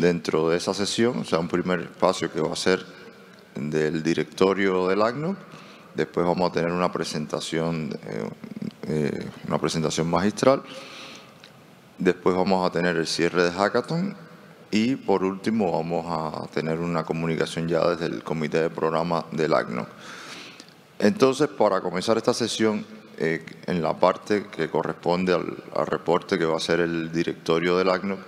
dentro de esa sesión, o sea, un primer espacio que va a ser del directorio del ACNO. Después vamos a tener una presentación, eh, eh, una presentación magistral. Después vamos a tener el cierre de Hackathon y por último vamos a tener una comunicación ya desde el comité de programa del ACNOC. Entonces, para comenzar esta sesión, eh, en la parte que corresponde al, reporte que va a ser el directorio del ACNOC,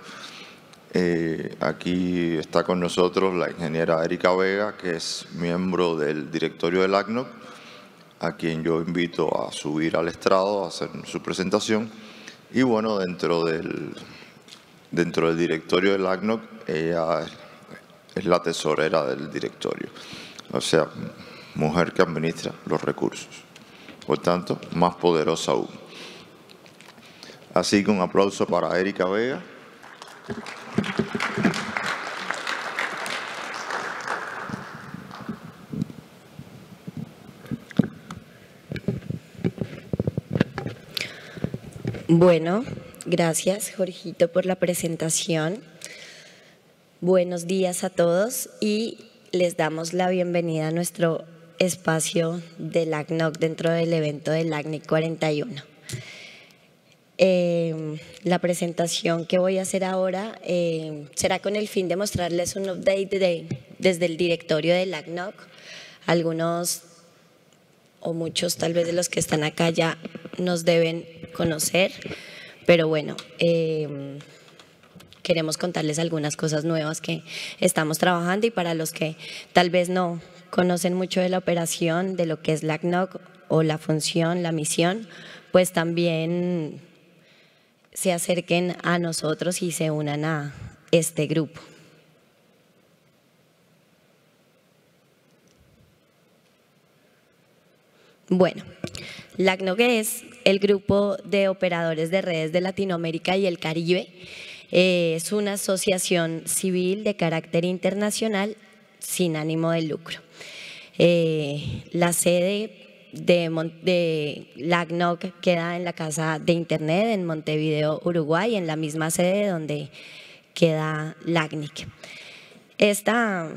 eh, aquí está con nosotros la ingeniera Erika Vega, que es miembro del directorio del ACNOC, a quien yo invito a subir al estrado a hacer su presentación. Y bueno, dentro del, dentro del directorio del ACNOC, ella es la tesorera del directorio. O sea, mujer que administra los recursos. Por tanto, más poderosa aún. Así que un aplauso para Erika Vega. Bueno, gracias Jorgito por la presentación. Buenos días a todos y les damos la bienvenida a nuestro espacio del ACNOC dentro del evento del LACNIC 41. Eh, la presentación que voy a hacer ahora eh, será con el fin de mostrarles un update de, desde el directorio del ACNOC. Algunos o muchos tal vez de los que están acá ya nos deben conocer, pero bueno, eh, queremos contarles algunas cosas nuevas que estamos trabajando y para los que tal vez no conocen mucho de la operación, de lo que es la CNOC o la función, la misión, pues también se acerquen a nosotros y se unan a este grupo. Bueno, LACNOG es el grupo de operadores de redes de Latinoamérica y el Caribe. Eh, es una asociación civil de carácter internacional sin ánimo de lucro. Eh, la sede de, de queda en la Casa de Internet en Montevideo, Uruguay, en la misma sede donde queda LACNIC. Esta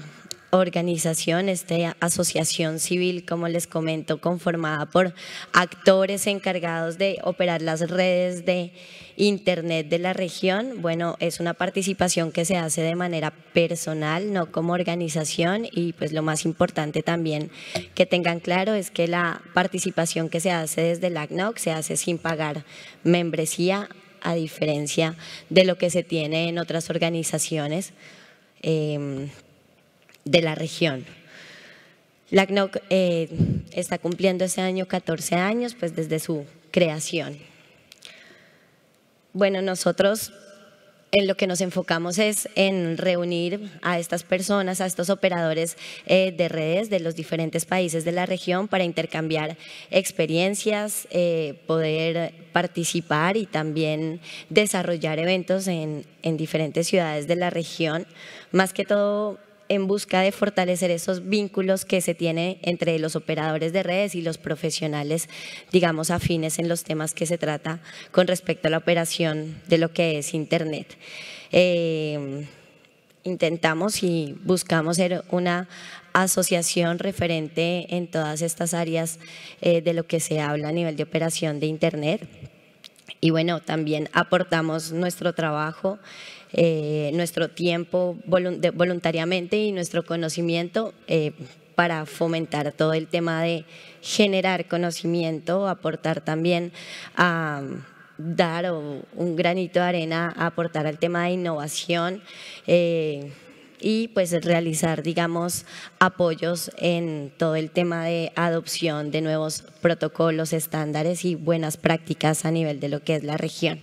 organización, esta asociación civil, como les comento, conformada por actores encargados de operar las redes de Internet de la región. Bueno, es una participación que se hace de manera personal, no como organización y pues lo más importante también que tengan claro es que la participación que se hace desde el ACNOC se hace sin pagar membresía a diferencia de lo que se tiene en otras organizaciones. Em, de la región. La CNOC eh, está cumpliendo ese año 14 años, pues desde su creación. Bueno, nosotros en lo que nos enfocamos es en reunir a estas personas, a estos operadores eh, de redes de los diferentes países de la región para intercambiar experiencias, eh, poder participar y también desarrollar eventos en, en diferentes ciudades de la región. Más que todo en busca de fortalecer esos vínculos que se tienen entre los operadores de redes y los profesionales, digamos, afines en los temas que se trata con respecto a la operación de lo que es Internet. Eh, intentamos y buscamos ser una asociación referente en todas estas áreas eh, de lo que se habla a nivel de operación de Internet. Y bueno, también aportamos nuestro trabajo eh, nuestro tiempo voluntariamente y nuestro conocimiento eh, para fomentar todo el tema de generar conocimiento, aportar también a dar un granito de arena, aportar al tema de innovación eh, y pues realizar, digamos, apoyos en todo el tema de adopción de nuevos protocolos, estándares y buenas prácticas a nivel de lo que es la región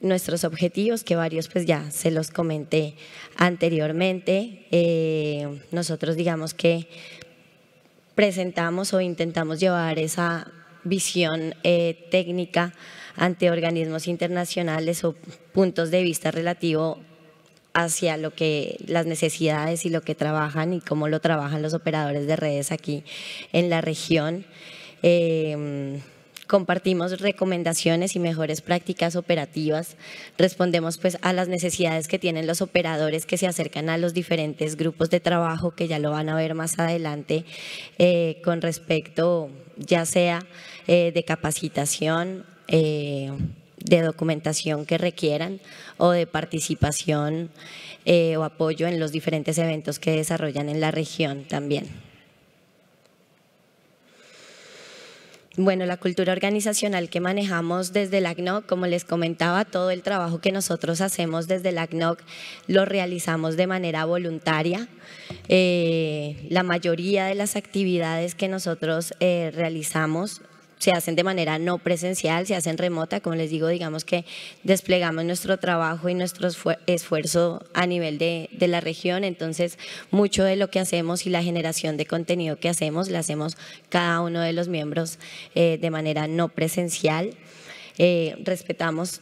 nuestros objetivos, que varios pues ya se los comenté anteriormente. Eh, nosotros digamos que presentamos o intentamos llevar esa visión eh, técnica ante organismos internacionales o puntos de vista relativo hacia lo que las necesidades y lo que trabajan y cómo lo trabajan los operadores de redes aquí en la región. Eh, compartimos recomendaciones y mejores prácticas operativas, respondemos pues a las necesidades que tienen los operadores que se acercan a los diferentes grupos de trabajo que ya lo van a ver más adelante eh, con respecto ya sea eh, de capacitación, eh, de documentación que requieran o de participación o apoyo en los diferentes eventos que desarrollan en la región también. Bueno, la cultura organizacional que manejamos desde la ACNOC, como les comentaba, todo el trabajo que nosotros hacemos desde la ACNOC lo realizamos de manera voluntaria. Eh, la mayoría de las actividades que nosotros eh, realizamos se hacen de manera no presencial, se hacen remota, como les digo, digamos que desplegamos nuestro trabajo y nuestro esfuerzo a nivel de, la región, entonces mucho de lo que hacemos y la generación de contenido que hacemos, la hacemos cada uno de los miembros eh, de manera no presencial, eh, respetamos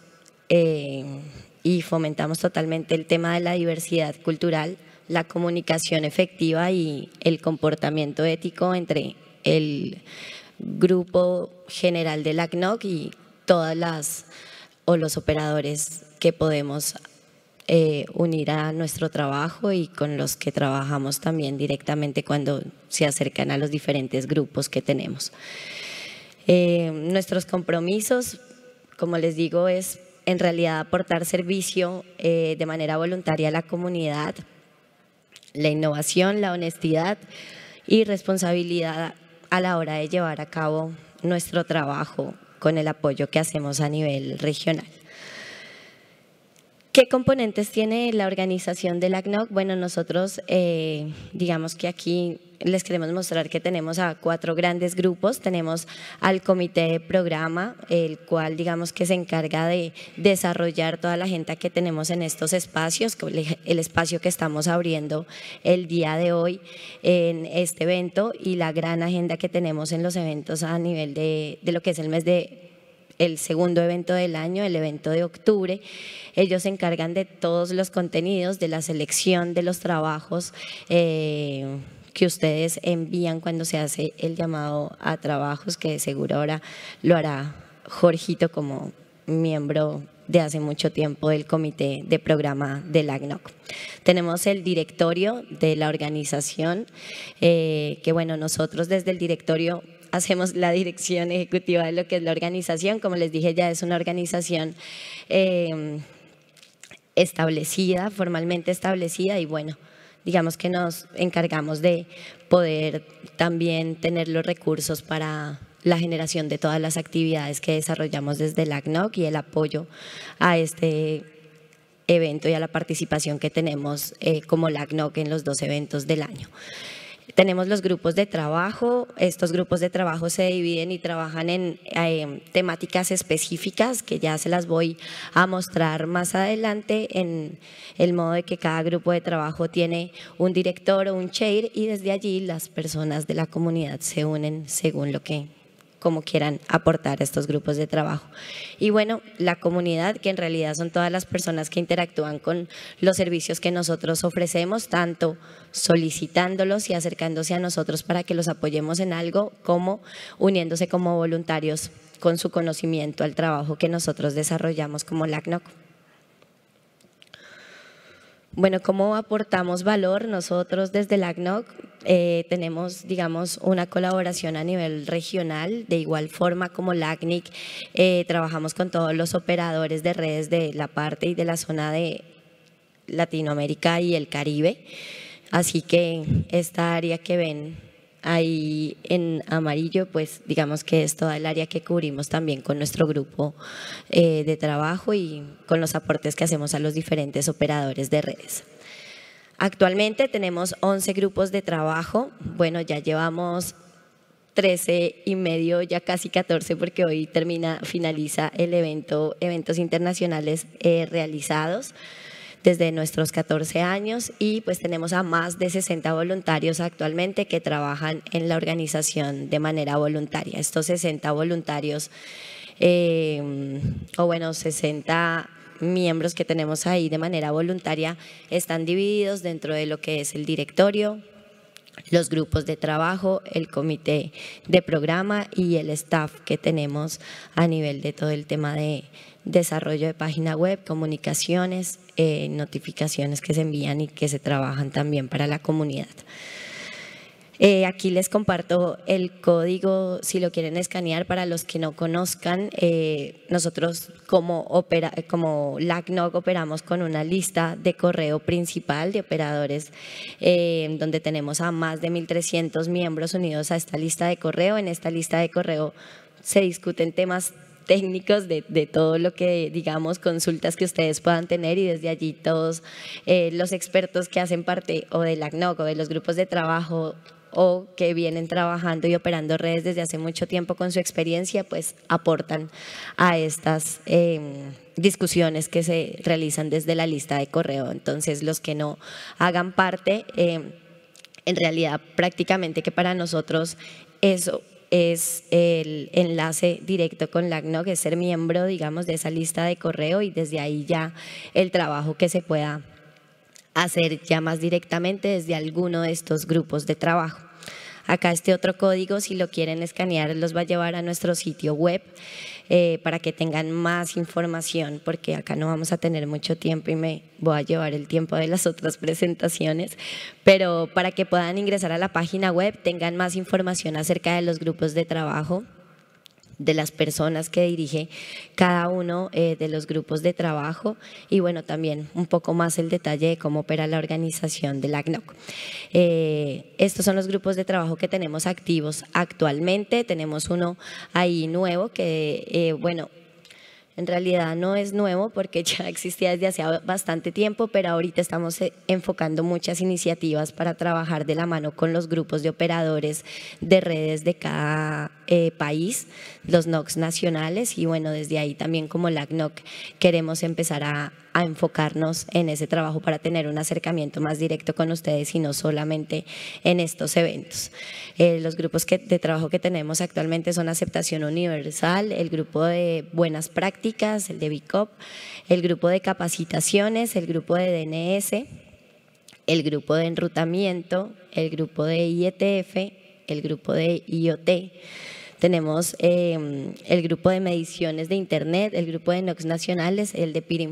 eh, y fomentamos totalmente el tema de la diversidad cultural la comunicación efectiva y el comportamiento ético entre el grupo general del ACNOC y todas las o los operadores que podemos eh, unir a nuestro trabajo y con los que trabajamos también directamente cuando se acercan a los diferentes grupos que tenemos. Eh, nuestros compromisos, como les digo, es en realidad aportar servicio eh, de manera voluntaria a la comunidad, la innovación, la honestidad y responsabilidad a la hora de llevar a cabo nuestro trabajo con el apoyo que hacemos a nivel regional. ¿Qué componentes tiene la organización del ACNOC? Bueno, nosotros eh, digamos que aquí les queremos mostrar que tenemos a cuatro grandes grupos. Tenemos al comité de programa, el cual digamos que se encarga de desarrollar toda la agenda que tenemos en estos espacios, el espacio que estamos abriendo el día de hoy en este evento y la gran agenda que tenemos en los eventos a nivel de lo que es el mes de el segundo evento del año, el evento de octubre. Ellos se encargan de todos los contenidos, de la selección de los trabajos. Eh, que ustedes envían cuando se hace el llamado a trabajos, que de seguro ahora lo hará Jorgito como miembro de hace mucho tiempo del comité de programa del ACNOC. Tenemos el directorio de la organización, eh, que bueno, nosotros desde el directorio hacemos la dirección ejecutiva de lo que es la organización. Como les dije, ya es una organización em, establecida, formalmente establecida y bueno, digamos que nos encargamos de poder también tener los recursos para la generación de todas las actividades que desarrollamos desde el ACNOC y el apoyo a este evento y a la participación que tenemos eh, como LACNOC en los dos eventos del año. Tenemos los grupos de trabajo, estos grupos de trabajo se dividen y trabajan en em, temáticas específicas que ya se las voy a mostrar más adelante en el modo de que cada grupo de trabajo tiene un director o un chair y desde allí las personas de la comunidad se unen según lo que como quieran aportar estos grupos de trabajo. Y bueno, la comunidad, que en realidad son todas las personas que interactúan con los servicios que nosotros ofrecemos, tanto solicitándolos y acercándose a nosotros para que los apoyemos en algo, como uniéndose como voluntarios con su conocimiento al trabajo que nosotros desarrollamos como LACNOC. Bueno, ¿cómo aportamos valor? Nosotros desde la eh, tenemos, digamos, una colaboración a nivel regional, de igual forma como la eh, trabajamos con todos los operadores de redes de la parte y de la zona de Latinoamérica y el Caribe, así que esta área que ven Ahí en amarillo, pues digamos que es toda el área que cubrimos también con nuestro grupo eh, de trabajo y con los aportes que hacemos a los diferentes operadores de redes. Actualmente tenemos 11 grupos de trabajo. Bueno, ya llevamos 13 y medio, ya casi 14, porque hoy termina, finaliza el evento, eventos internacionales eh, realizados desde nuestros 14 años y pues tenemos a más de 60 voluntarios actualmente que trabajan en la organización de manera voluntaria. Estos 60 voluntarios, eh, o bueno, 60 miembros que tenemos ahí de manera voluntaria están divididos dentro de lo que es el directorio, los grupos de trabajo, el comité de programa y el staff que tenemos a nivel de todo el tema de desarrollo de página web, comunicaciones, eh, notificaciones que se envían y que se trabajan también para la comunidad. Eh, aquí les comparto el código si lo quieren escanear para los que no conozcan. Eh, nosotros como, opera, como LACNOG operamos con una lista de correo principal de operadores eh, donde tenemos a más de 1.300 miembros unidos a esta lista de correo. En esta lista de correo se discuten temas técnicos de, todo lo que, digamos, consultas que ustedes puedan tener y desde allí todos los expertos que hacen parte o del ACNOC o de los grupos de trabajo o que vienen trabajando y operando redes desde hace mucho tiempo con su experiencia, pues aportan a estas em, discusiones que se realizan desde la lista de correo. Entonces, los que no hagan parte, em, en realidad prácticamente que para nosotros eso es el enlace directo con que es ser miembro, digamos, de esa lista de correo y desde ahí ya el trabajo que se pueda hacer ya más directamente desde alguno de estos grupos de trabajo. Acá este otro código, si lo quieren escanear, los va a llevar a nuestro sitio web eh, para que tengan más información, porque acá no vamos a tener mucho tiempo y me voy a llevar el tiempo de las otras presentaciones, pero para que puedan ingresar a la página web, tengan más información acerca de los grupos de trabajo de las personas que dirige cada uno eh, de los grupos de trabajo y bueno, también un poco más el detalle de cómo opera la organización de ACNOC. Eh, estos son los grupos de trabajo que tenemos activos actualmente, tenemos uno ahí nuevo que, eh, bueno, en realidad no es nuevo porque ya existía desde hace bastante tiempo, pero ahorita estamos eh, enfocando muchas iniciativas para trabajar de la mano con los grupos de operadores de redes de cada eh, país, los NOCs nacionales y bueno, desde ahí también como LACNOC queremos empezar a a enfocarnos en ese trabajo para tener un acercamiento más directo con ustedes y no solamente en estos eventos. Eh, los grupos de trabajo que tenemos actualmente son Aceptación Universal, el grupo de Buenas Prácticas, el de BICOP, el grupo de Capacitaciones, el grupo de DNS, el grupo de Enrutamiento, el grupo de IETF, el grupo de IoT tenemos em, el grupo de mediciones de Internet, el grupo de NOx nacionales, el de Peer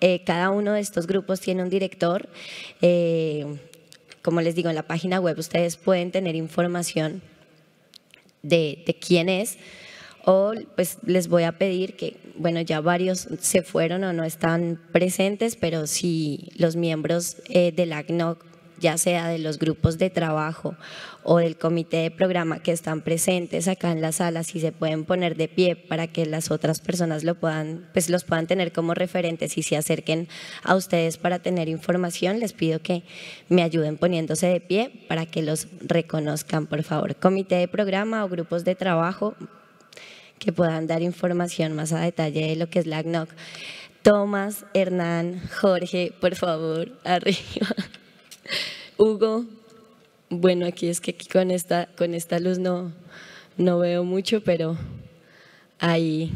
eh, cada uno de estos grupos tiene un director. Eh, como les digo, en la página web ustedes pueden tener información de, quién es o pues les voy a pedir que, bueno, ya varios se fueron o no están presentes, pero si los miembros eh, de la ACNOC ya sea de los grupos de trabajo o del comité de programa que están presentes acá en la sala, si se pueden poner de pie para que las otras personas puedan, pues los puedan tener como referentes y se acerquen a ustedes para tener información, les pido que me ayuden poniéndose de pie para que los reconozcan, por favor. Comité de programa o grupos de trabajo que puedan dar información más a detalle de lo que es la ACNOC. Tomás, Hernán, Jorge, por favor, arriba. Hugo, bueno, aquí es que aquí con esta, con esta luz no, no veo mucho, pero ahí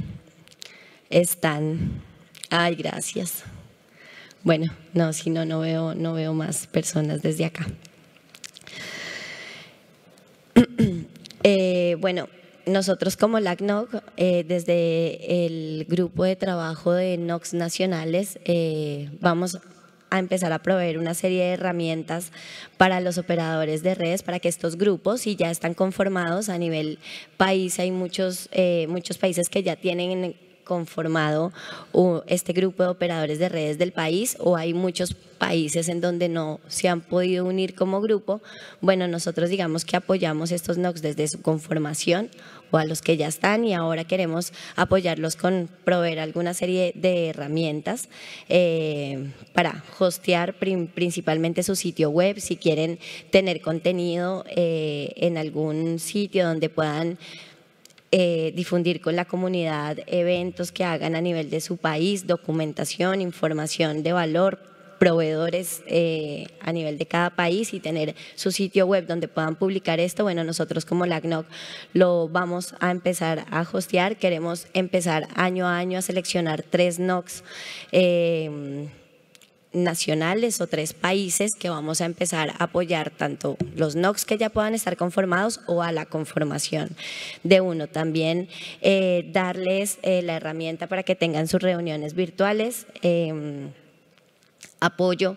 están. Ay, gracias. Bueno, no, si no, no veo, no veo más personas desde acá. Eh, bueno, nosotros como LACNOC, eh, desde el grupo de trabajo de NOX nacionales, eh, vamos a empezar a proveer una serie de herramientas para los operadores de redes, para que estos grupos, si ya están conformados a nivel país, hay muchos, eh, muchos países que ya tienen conformado este grupo de operadores de redes del país o hay muchos países en donde no se han podido unir como grupo, bueno, nosotros digamos que apoyamos estos NOCs desde su conformación o a los que ya están y ahora queremos apoyarlos con proveer alguna serie de herramientas eh, para hostear principalmente su sitio web, si quieren tener contenido eh, en algún sitio donde puedan... Eh, difundir con la comunidad eventos que hagan a nivel de su país, documentación, información de valor, proveedores eh, a nivel de cada país y tener su sitio web donde puedan publicar esto, bueno, nosotros como LACNOC lo vamos a empezar a hostear. Queremos empezar año a año a seleccionar tres NOCs. Eh, nacionales o tres países que vamos a empezar a apoyar tanto los NOCs que ya puedan estar conformados o a la conformación de uno. También eh, darles la herramienta para que tengan sus reuniones virtuales. Em, apoyo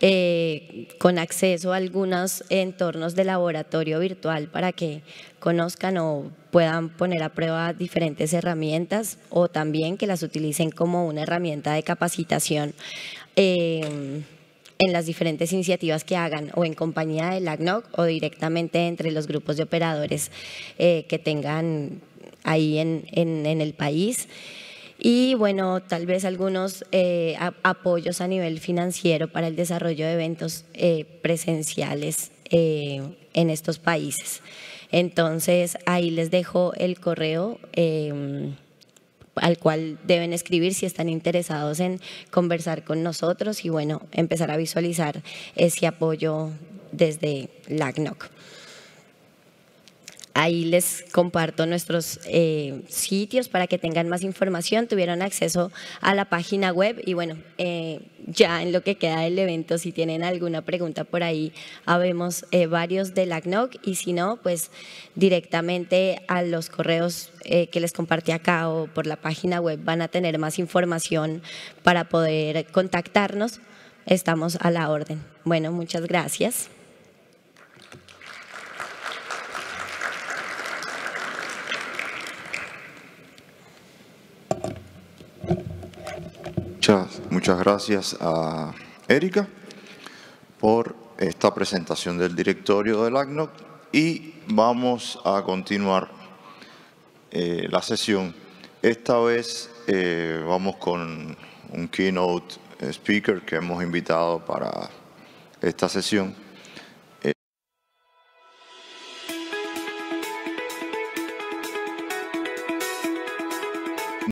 eh, con acceso a algunos entornos de laboratorio virtual para que conozcan o puedan poner a prueba diferentes herramientas o también que las utilicen como una herramienta de capacitación. Eh, en las diferentes iniciativas que hagan o en compañía del ACNOC o directamente entre los grupos de operadores eh, que tengan ahí en el país y bueno, tal vez algunos eh, apoyos a nivel financiero para el desarrollo de eventos eh, presenciales eh, en estos países. Entonces, ahí les dejo el correo em, al cual deben escribir si están interesados en conversar con nosotros y bueno, empezar a visualizar ese apoyo desde LACNOC. Ahí les comparto nuestros eh, sitios para que tengan más información, tuvieron acceso a la página web y bueno, eh, ya en lo que queda del evento, si tienen alguna pregunta por ahí, habemos eh, varios de la CNOC y si no, pues directamente a los correos que les compartí acá o por la página web van a tener más información para poder contactarnos. Estamos a la orden. Bueno, muchas gracias. Muchas, gracias a Erika por esta presentación del directorio del ACNOC y vamos a continuar eh, la sesión. Esta vez eh, vamos con un keynote speaker que hemos invitado para esta sesión